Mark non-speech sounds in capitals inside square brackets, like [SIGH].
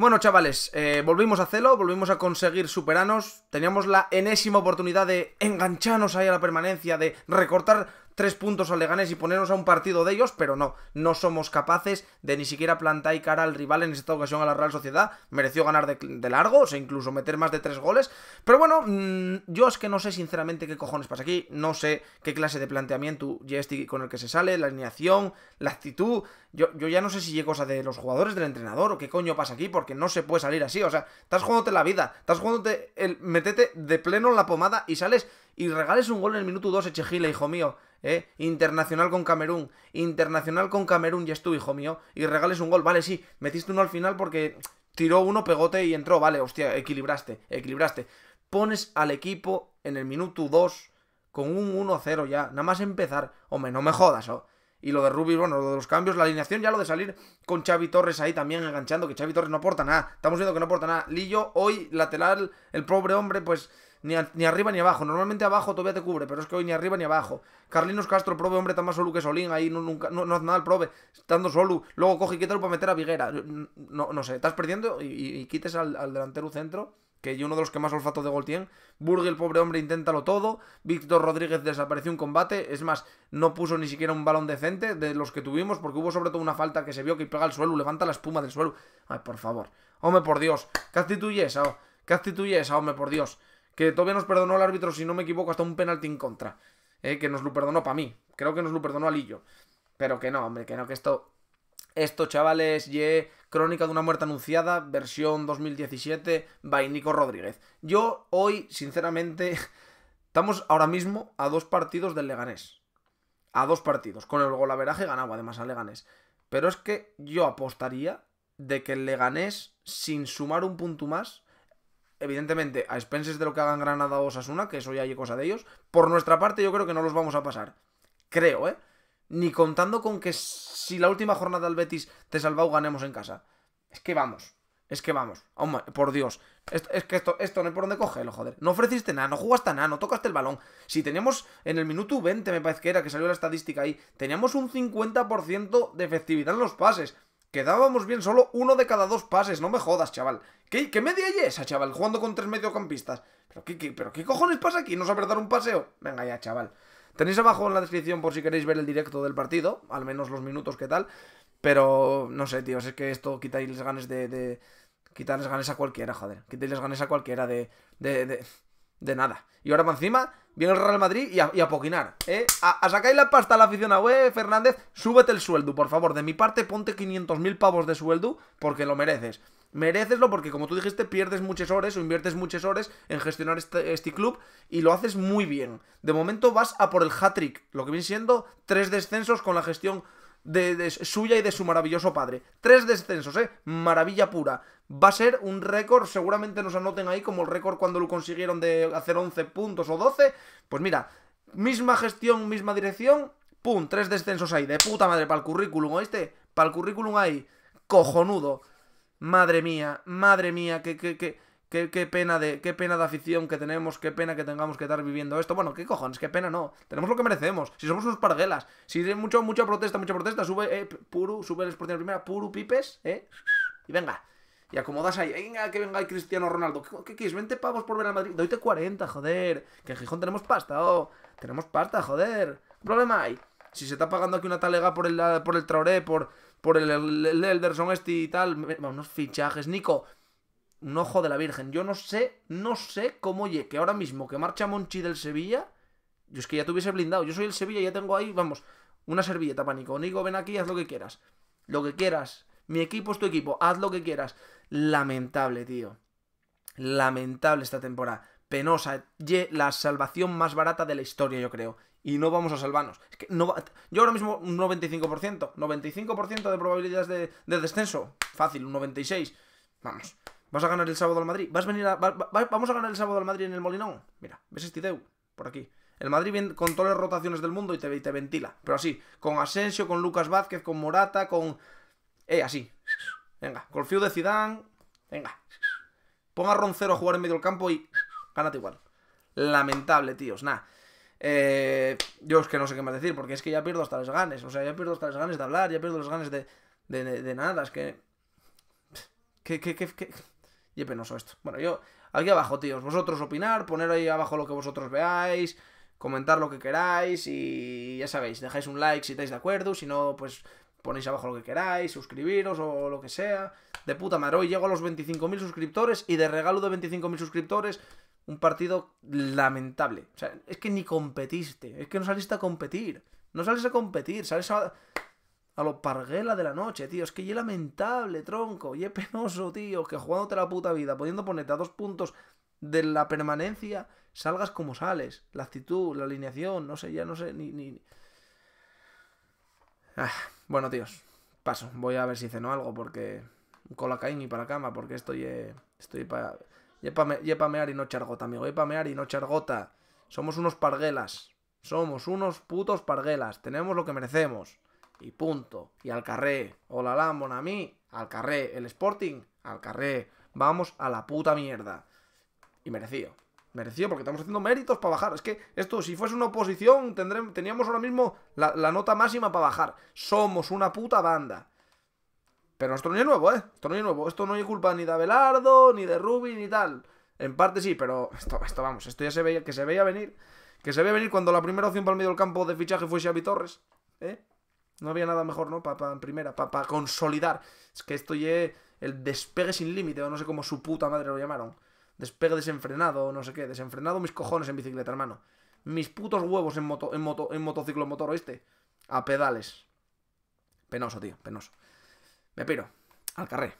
Bueno, chavales, eh, volvimos a celo, volvimos a conseguir superanos. Teníamos la enésima oportunidad de engancharnos ahí a la permanencia, de recortar tres puntos al Leganés y ponernos a un partido de ellos, pero no, no somos capaces de ni siquiera plantar y cara al rival en esta ocasión a la Real Sociedad. Mereció ganar de, largo, o sea, incluso meter más de tres goles. Pero bueno, mm, yo es que no sé sinceramente qué cojones pasa aquí, no sé qué clase de planteamiento Jesti con el que se sale, la alineación, la actitud. Yo, ya no sé si es cosa de los jugadores, del entrenador o qué coño pasa aquí, porque no se puede salir así. O sea, estás jugándote la vida, estás jugándote el metete de pleno en la pomada y sales y regales un gol en el minuto 2, Echegile, hijo mío. ¿Eh? Internacional con Camerún, internacional con Camerún, ya estuvo hijo mío, y regales un gol, vale, sí, metiste uno al final porque tiró uno, pegote y entró, vale, hostia, equilibraste, equilibraste. Pones al equipo en el minuto 2 con un 1-0 ya, nada más empezar, hombre, no me jodas, o oh. Y lo de Rubí, bueno, lo de los cambios, la alineación, ya lo de salir con Xavi Torres ahí también enganchando, que Xavi Torres no aporta nada. Estamos viendo que no aporta nada. Lillo, hoy, lateral, el pobre hombre, pues ni, arriba ni abajo. Normalmente abajo todavía te cubre, pero es que hoy ni arriba ni abajo. Carlinos Castro, prove, hombre, está más solo que Solín. Ahí no, nunca, hace nada el prove. Estando solo. Luego coge y quítalo para meter a Viguera. No, no sé, estás perdiendo y, quites al, delantero centro. Que yo uno de los que más olfato de gol tiene. Burgui, el pobre hombre, inténtalo todo. Víctor Rodríguez desapareció en combate. Es más, no puso ni siquiera un balón decente de los que tuvimos. Porque hubo sobre todo una falta que se vio que pega al suelo, levanta la espuma del suelo. Ay, por favor. Hombre, por Dios. ¿Qué actitud es oh? ¿Qué actitud hombre, por Dios? que todavía nos perdonó el árbitro, si no me equivoco, hasta un penalti en contra. Eh, que nos lo perdonó para mí. Creo que nos lo perdonó lillo Pero que no, hombre, que no, que esto. Esto, chavales, ye Crónica de una muerte anunciada, versión 2017, by Nico Rodríguez. Yo hoy, sinceramente, [LAUGHS] estamos ahora mismo a dos partidos del Leganés. A dos partidos. Con el golaveraje ganaba además al Leganés. Pero es que yo apostaría de que el Leganés, sin sumar un punto más, evidentemente, a expenses de lo que hagan Granada o Osasuna, que eso ya hay cosa de ellos. Por nuestra parte, yo creo que no los vamos a pasar. Creo, ¿eh? Ni contando con que si la última jornada del Betis te salvado, ganemos en casa. Es que vamos. Es que vamos. por Dios. es que esto, esto no hay por dónde cogerlo, joder. No ofreciste nada, no jugaste nada, no tocaste el balón. Si teníamos en el minuto 20, me parece que era que salió la estadística ahí, teníamos un 50% de efectividad en los pases. Quedábamos bien solo uno de cada dos pases, no me jodas, chaval. ¿Qué, qué media hay esa, chaval? Jugando con tres mediocampistas. ¿Pero qué, cojones pasa aquí? ¿No saber dar un paseo? Venga ya, chaval. Tenéis abajo en la descripción por si queréis ver el directo del partido, al menos los minutos que tal. Pero no sé, tíos, es que esto quitáis ganes de, de... Quitarles ganes a cualquiera, joder. les ganes a cualquiera de, de de nada. Y ahora para encima viene el Real Madrid y a, a poquinar. ¿eh? A, a la pasta a la a ¿eh, Fernández, súbete el sueldo, por favor. De mi parte, ponte 500.000 pavos de sueldo porque lo mereces. Mereceslo porque, como tú dijiste, pierdes muchas horas o inviertes muchas horas en gestionar este, este club y lo haces muy bien. De momento vas a por el hat-trick, lo que viene siendo tres descensos con la gestión de, suya y de su maravilloso padre. Tres descensos, ¿eh? Maravilla pura. Va a ser un récord, seguramente nos anoten ahí como el récord cuando lo consiguieron de hacer 11 puntos o 12. Pues mira, misma gestión, misma dirección, ¡pum! Tres descensos ahí, de puta madre, para el currículum, ¿oíste? Para el currículum ahí, cojonudo. Madre mía, madre mía, que... que, que Qué, qué, pena de, qué pena de afición que tenemos, qué pena que tengamos que estar viviendo esto. Bueno, qué cojones, qué pena no. Tenemos lo que merecemos. Si somos unos parguelas, si hay mucho, mucha protesta, mucha protesta, sube, eh, Puru, sube el Sporting primera, Puru, Pipes, eh, y venga. Y acomodas ahí, venga, que venga el Cristiano Ronaldo. ¿Qué, quieres? 20 pavos por ver a Madrid. Doyte 40, joder. Que en Gijón tenemos pasta, oh. Tenemos pasta, joder. problema hay? Si se está pagando aquí una talega por el, por el Traoré, por, por el, el, Elderson este y tal. Vamos, unos fichajes. Nico, un ojo de la Virgen. Yo no sé, no sé cómo, oye, que ahora mismo que marcha Monchi del Sevilla, yo es que ya tuviese blindado. Yo soy el Sevilla, ya tengo ahí, vamos, una servilleta pánico. Nico, ven aquí, haz lo que quieras. Lo que quieras. Mi equipo es tu equipo, haz lo que quieras. Lamentable, tío. Lamentable esta temporada. Penosa, la salvación más barata de la historia, yo creo. Y no vamos a salvarnos. que no Yo ahora mismo un 95%, 95% de probabilidades de, de descenso. Fácil, un 96. Vamos, ¿Vas a ganar el sábado al Madrid? ¿Vas a venir a, ¿Vamos a ganar el sábado al Madrid en el Molinón? Mira, ves este deu por aquí. El Madrid viene con todas las rotaciones del mundo y te, te ventila. Pero así, con Asensio, con Lucas Vázquez, con Morata, con... Eh, así. Venga, golfeo de Zidane. Venga. Ponga a Roncero a jugar en medio del campo y... Gánate igual. Lamentable, tíos. Nah. Eh, yo es que no sé qué más decir, porque es que ya pierdo hasta las ganas. O sea, ya pierdo hasta las ganas de hablar, ya pierdo las ganas de, de, de, nada. Es que... ¿Qué, qué, qué? Y penoso esto. Bueno, yo, aquí abajo, tíos, vosotros opinar, poner ahí abajo lo que vosotros veáis, comentar lo que queráis y ya sabéis, dejáis un like si estáis de acuerdo, si no, pues ponéis abajo lo que queráis, suscribiros o lo que sea. De puta madre, hoy llego a los 25.000 suscriptores y de regalo de 25.000 suscriptores, un partido lamentable. O sea, es que ni competiste, es que no saliste a competir. No sales a competir, sales a a los parguela de la noche, tío. Es que ya lamentable, tronco. Y penoso, tío. Que jugándote la puta vida, pudiendo ponerte a dos puntos de la permanencia, salgas como sales. La actitud, la alineación, no sé, ya no sé, ni. ni... Ah, bueno, tíos. Paso. Voy a ver si ceno algo porque. Colacaín y para cama, porque estoy. Estoy para. Y para mear y no chargota, amigo. Voy para mear y no chargota. Somos unos parguelas. Somos unos putos parguelas. Tenemos lo que merecemos y punto. Y al carré. Hola, la Monami. Al carré. El Sporting. Al carré. Vamos a la puta mierda. Y merecido. Merecido porque estamos haciendo méritos para bajar. Es que esto, si fuese una oposición, teníamos ahora mismo la, nota máxima para bajar. Somos una puta banda. Pero esto no es nuevo, ¿eh? Esto no es nuevo. Esto no hay culpa ni de Abelardo, ni de Rubi, ni tal. En parte sí, pero esto, vamos, esto ya se veía, que se veía venir. Que se veía venir cuando la primera opción para el medio del campo de fichaje fuese Xavi Torres. ¿Eh? No había nada mejor, ¿no? Para en primera, papa consolidar. Es que esto ya el despegue sin límite, o no sé cómo su puta madre lo llamaron. Despegue desenfrenado, o no sé qué. Desenfrenado mis cojones en bicicleta, hermano. Mis putos huevos en, moto, en, moto, en motociclo motor, ¿oíste? A pedales. Penoso, tío, penoso. Me piro. Al carré.